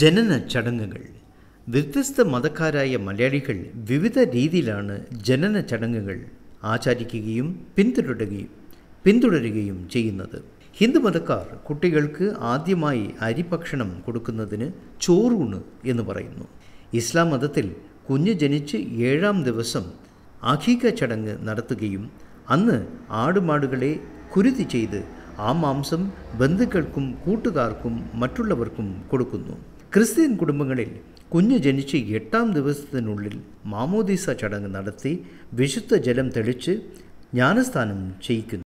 ജനന ചടങ്ങുകൾ വ്യത്യസ്ത മതക്കാരായ മലയാളികൾ വിവിധ രീതിയിലാണ് ജനന ചടങ്ങുകൾ ആചരിക്കുകയും പിന്തുടരുകയും പിന്തുടരുകയും ചെയ്യുന്നത് ഹിന്ദു മതക്കാർ കുട്ടികൾക്ക് ആദ്യമായി അരിഭക്ഷണം കൊടുക്കുന്നതിന് ചോറൂണ് എന്ന് പറയുന്നു ഇസ്ലാം മതത്തിൽ കുഞ്ഞ് ജനിച്ച് ഏഴാം ദിവസം അഖീക ചടങ്ങ് നടത്തുകയും അന്ന് ആടുമാടുകളെ കുരുതി ചെയ്ത് ആ മാംസം ബന്ധുക്കൾക്കും കൂട്ടുകാർക്കും മറ്റുള്ളവർക്കും കൊടുക്കുന്നു ക്രിസ്ത്യൻ കുടുംബങ്ങളിൽ കുഞ്ഞു ജനിച്ച് എട്ടാം ദിവസത്തിനുള്ളിൽ മാമോദീസ ചടങ്ങ് നടത്തി വിശുദ്ധ ജലം തെളിച്ച് ജ്ഞാനസ്ഥാനം ചെയ്യിക്കുന്നു